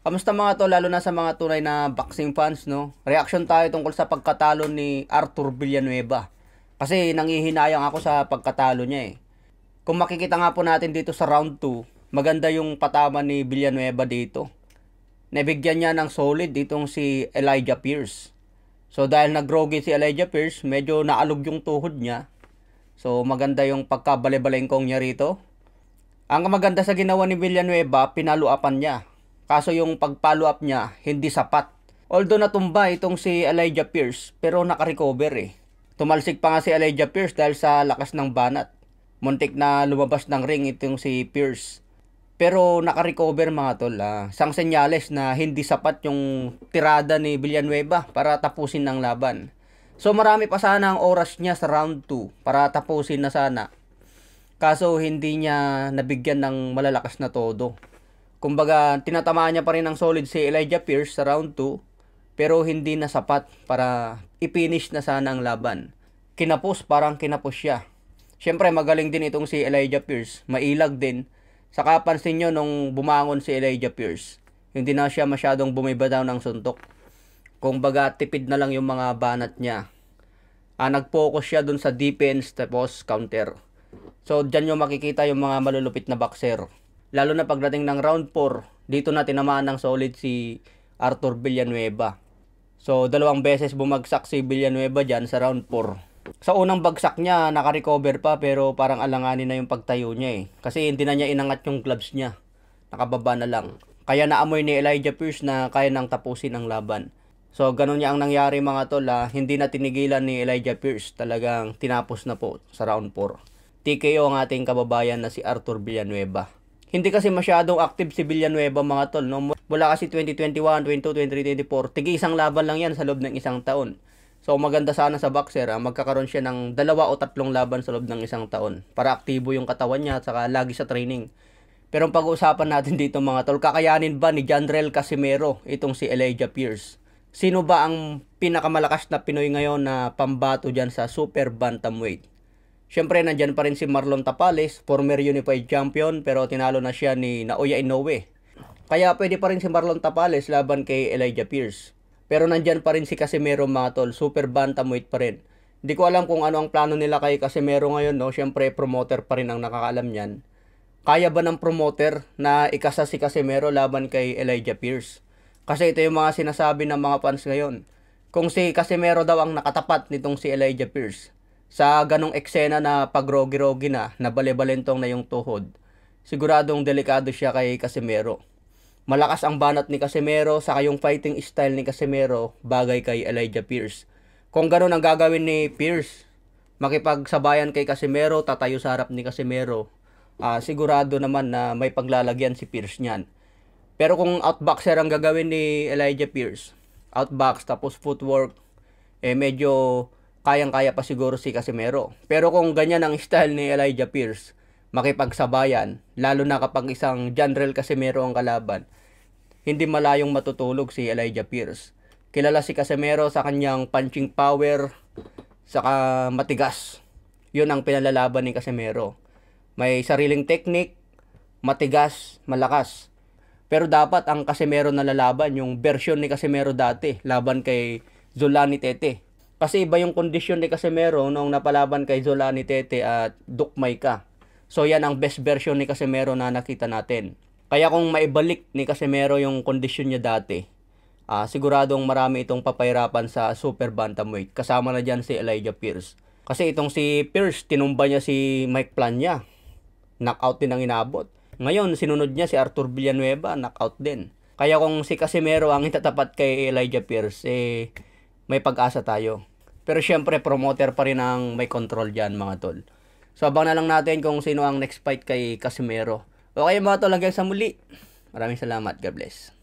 Kamusta mga to lalo na sa mga tunay na boxing fans no? Reaction tayo tungkol sa pagkatalo ni Arthur Villanueva. Kasi nangihinayang ako sa pagkatalo niya eh. Kung makikita nga po natin dito sa round 2, maganda yung patama ni Villanueva dito. Nabigyan niya ng solid itong si Elijah Pierce. So dahil nagrogi si Elijah Pierce, medyo naalog yung tuhod niya. So maganda yung pagkabalay-balengkong niya rito. Ang maganda sa ginawa ni Villanueva, pinaluapan niya Kaso yung pag-follow up niya, hindi sapat. Although natumba itong si Elijah Pierce, pero nakarecover eh. Tumalsik pa nga si Elijah Pierce dahil sa lakas ng banat. Muntik na lumabas ng ring itong si Pierce. Pero nakarecover mga tol. Ah. Sang senyales na hindi sapat yung tirada ni Villanueva para tapusin ng laban. So marami pa sana ang oras niya sa round 2 para tapusin na sana. Kaso hindi niya nabigyan ng malalakas na todo kumbaga tinatamaan niya pa rin ang solid si Elijah Pierce sa round 2 pero hindi na sapat para i-finish na sana ang laban. Kinapos, parang kinapos siya. Siyempre magaling din itong si Elijah Pierce, mailag din. Saka pansin nyo nung bumangon si Elijah Pierce, hindi na siya masyadong bumiba daw ng suntok. Kung baga tipid na lang yung mga banat niya. Ah, nag-focus siya dun sa defense tapos counter. So, dyan yung makikita yung mga malulupit na boxer lalo na pagdating ng round 4, dito na tinamaan ng solid si Arthur Villanueva. So, dalawang beses bumagsak si Villanueva dyan sa round 4. Sa unang bagsak niya, nakarecover pa pero parang alanganin na yung pagtayo niya eh. Kasi hindi na niya inangat yung gloves niya. Nakababa na lang. Kaya naamoy ni Elijah Pierce na kaya nang tapusin ang laban. So, ganun niya ang nangyari mga tol ha. Ah. Hindi na tinigilan ni Elijah Pierce. Talagang tinapos na po sa round 4. TKO ang ating kababayan na si Arthur Villanueva. Hindi kasi masyadong active si Villanueva mga tol. No? Mula kasi 2021, 22, 23, 24. Tigi isang laban lang yan sa loob ng isang taon. So maganda sana sa boxer, ah, magkakaroon siya ng dalawa o tatlong laban sa loob ng isang taon para aktibo yung katawan niya at saka lagi sa training. Pero ang pag-uusapan natin dito mga tol, kakayanin ba ni Janrel Casimero itong si Elijah Pierce? Sino ba ang pinakamalakas na Pinoy ngayon na pambato dyan sa super bantamweight? Siyempre, nandyan pa rin si Marlon Tapales, former unified champion, pero tinalo na siya ni Naoya Inoue. Kaya pwede pa rin si Marlon Tapales laban kay Elijah Pierce. Pero nandyan pa rin si Casimero Matol, super bantamweight pa rin. Hindi ko alam kung ano ang plano nila kay Casimero ngayon, no? Siyempre, promoter pa rin ang nakakaalam niyan. Kaya ba ng promoter na ikasa si Casimero laban kay Elijah Pierce? Kasi ito yung mga sinasabi ng mga fans ngayon. Kung si Casimero daw ang nakatapat nitong si Elijah Pierce, sa ganong eksena na pagrogi-rogi na, nabale-balentong na yung tuhod, siguradong delikado siya kay Casimero. Malakas ang banat ni Casimero sa yung fighting style ni Casimero bagay kay Elijah Pierce. Kung ganun ang gagawin ni Pierce, makipagsabayan kay Casimero, tatayo sa harap ni Casimero, uh, sigurado naman na may paglalagyan si Pierce niyan. Pero kung outboxer ang gagawin ni Elijah Pierce, outbox tapos footwork, eh medyo kayang-kaya pa siguro si Casimero. Pero kung ganyan ang style ni Elijah Pierce, makipagsabayan, lalo na kapag isang General Casimero ang kalaban, hindi malayong matutulog si Elijah Pierce. Kilala si Casimero sa kanyang punching power, saka matigas. Yun ang pinalalaban ni Casimero. May sariling technique, matigas, malakas. Pero dapat ang Casimero na lalaban, yung version ni Casimero dati, laban kay Zulani Tete. Kasi iba yung kondisyon ni Casemiro noong napalaban kay Zola ni Tete at Dukmay ka. So yan ang best version ni Casemiro na nakita natin. Kaya kung maibalik ni Casemiro yung kondisyon niya dati, uh, siguradong marami itong papahirapan sa Super Bantamweight. Kasama na dyan si Elijah Pierce. Kasi itong si Pierce, tinumba niya si Mike Plania. Knockout din ang inabot. Ngayon, sinunod niya si Arthur Villanueva, knockout din. Kaya kung si Casimero ang itatapat kay Elijah Pierce, eh, may pag-asa tayo. Pero syempre, promoter pa rin ang may control dyan mga tol. So abang na lang natin kung sino ang next fight kay Casimero. Okay mga tol, hanggang sa muli. Maraming salamat. God bless.